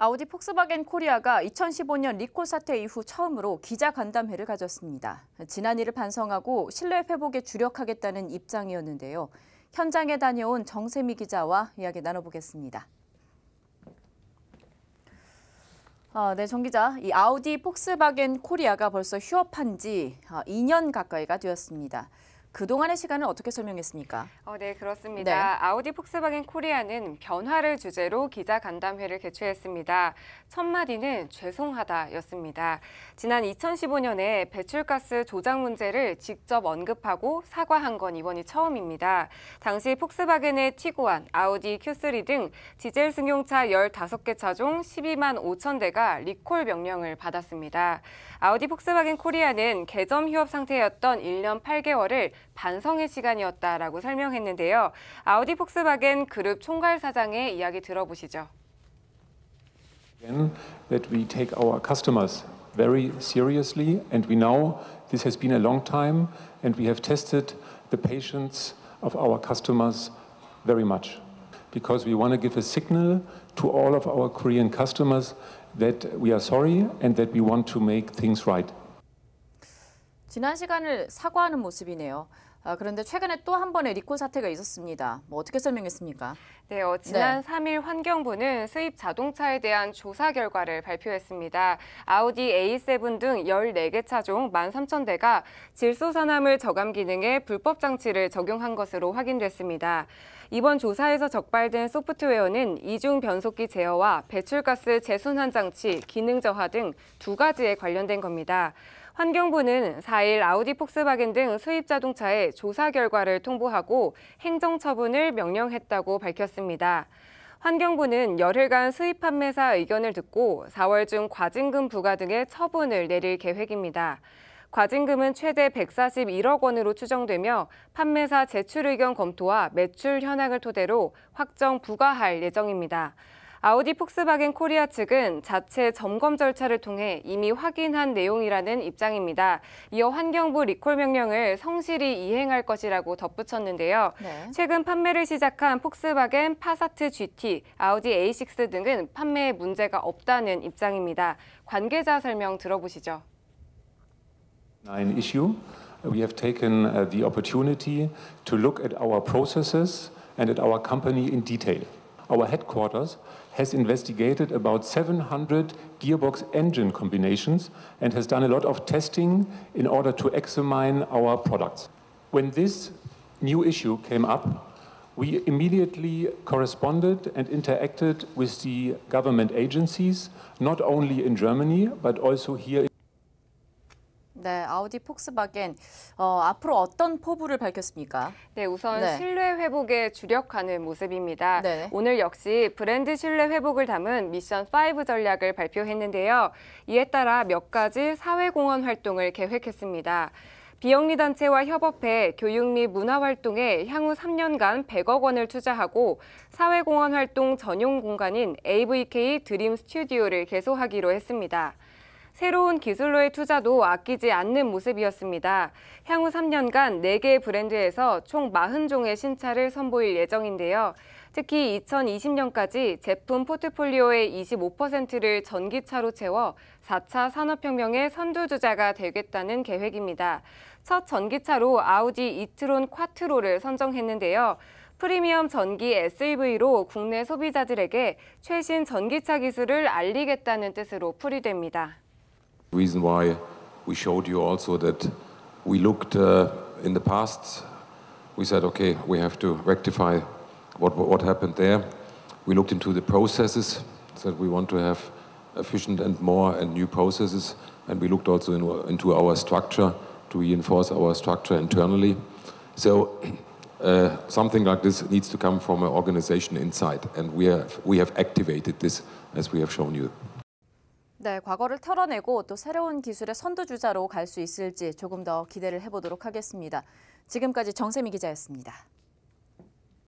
아우디 폭스바겐 코리아가 2015년 리콜 사태 이후 처음으로 기자 간담회를 가졌습니다. 지난 일을 반성하고 신뢰 회복에 주력하겠다는 입장이었는데요. 현장에 다녀온 정세미 기자와 이야기 나눠보겠습니다. 아, 네, 정 기자. 이 아우디 폭스바겐 코리아가 벌써 휴업한 지 2년 아, 가까이가 되었습니다. 그동안의 시간을 어떻게 설명했습니까? 어, 네, 그렇습니다. 네. 아우디 폭스바겐 코리아는 변화를 주제로 기자 간담회를 개최했습니다. 첫 마디는 죄송하다였습니다. 지난 2015년에 배출가스 조작 문제를 직접 언급하고 사과한 건 이번이 처음입니다. 당시 폭스바겐의 티구안, 아우디 Q3 등 디젤 승용차 15개 차종 12만 5천 대가 리콜 명령을 받았습니다. 아우디 폭스바겐 코리아는 개점 휴업 상태였던 1년 8개월을 반성의 시간이었다라고 설명했는데요. 아우디 폭스바겐 그룹 총괄 사장의 이야기 들어보시죠. that we take our customers very seriously and we know this has been a long time and we have tested the patience of our customers very much because we want to give a signal to all of our Korean customers that we are sorry and that we want to make things right. 지난 시간을 사과하는 모습이네요. 아, 그런데 최근에 또 한 번의 리콜 사태가 있었습니다. 뭐 어떻게 설명했습니까? 네, 어, 지난 네. 3일 환경부는 수입 자동차에 대한 조사 결과를 발표했습니다. 아우디 A7 등 14개 차종 13,000대가 질소산화물 저감 기능의 불법 장치를 적용한 것으로 확인됐습니다. 이번 조사에서 적발된 소프트웨어는 이중 변속기 제어와 배출가스 재순환 장치, 기능 저하 등 두 가지에 관련된 겁니다. 환경부는 4일 아우디 폭스바겐 등 수입 자동차의 조사 결과를 통보하고 행정 처분을 명령했다고 밝혔습니다. 환경부는 열흘간 수입 판매사 의견을 듣고 4월 중 과징금 부과 등의 처분을 내릴 계획입니다. 과징금은 최대 141억 원으로 추정되며 판매사 제출 의견 검토와 매출 현황을 토대로 확정 부과할 예정입니다. 아우디 폭스바겐 코리아 측은 자체 점검 절차를 통해 이미 확인한 내용이라는 입장입니다. 이어 환경부 리콜 명령을 성실히 이행할 것이라고 덧붙였는데요. 네. 최근 판매를 시작한 폭스바겐 파사트 GT, 아우디 A6 등은 판매에 문제가 없다는 입장입니다. 관계자 설명 들어보시죠. Nine issue. We have taken uh, the opportunity to look at our processes and at our company in detail. our headquarters has investigated about 700 gearbox engine combinations and has done a lot of testing in order to examine our products. When this new issue came up, we immediately corresponded and interacted with the government agencies, not only in Germany, but also here 네, 아우디 폭스바겐 어, 앞으로 어떤 포부를 밝혔습니까? 네, 우선 네. 신뢰 회복에 주력하는 모습입니다. 네. 오늘 역시 브랜드 신뢰 회복을 담은 미션 5 전략을 발표했는데요. 이에 따라 몇 가지 사회공헌 활동을 계획했습니다. 비영리단체와 협업해 교육 및 문화활동에 향후 3년간 100억 원을 투자하고 사회공헌 활동 전용 공간인 AVK 드림 스튜디오를 개소하기로 했습니다. 새로운 기술로의 투자도 아끼지 않는 모습이었습니다. 향후 3년간 4개의 브랜드에서 총 40종의 신차를 선보일 예정인데요. 특히 2020년까지 제품 포트폴리오의 25%를 전기차로 채워 4차 산업혁명의 선두주자가 되겠다는 계획입니다. 첫 전기차로 아우디 이트론 콰트로를 선정했는데요. 프리미엄 전기 SUV로 국내 소비자들에게 최신 전기차 기술을 알리겠다는 뜻으로 풀이됩니다. The reason why we showed you also that we looked uh, in the past, we said, okay, we have to rectify what, what happened there. We looked into the processes, said we want to have efficient and more and new processes, and we looked also in, into our structure to reinforce our structure internally. So uh, something like this needs to come from an organization inside, and we have, we have activated this as we have shown you. 네, 과거를 털어내고 또 새로운 기술의 선두주자로 갈 수 있을지 조금 더 기대를 해보도록 하겠습니다. 지금까지 정세미 기자였습니다.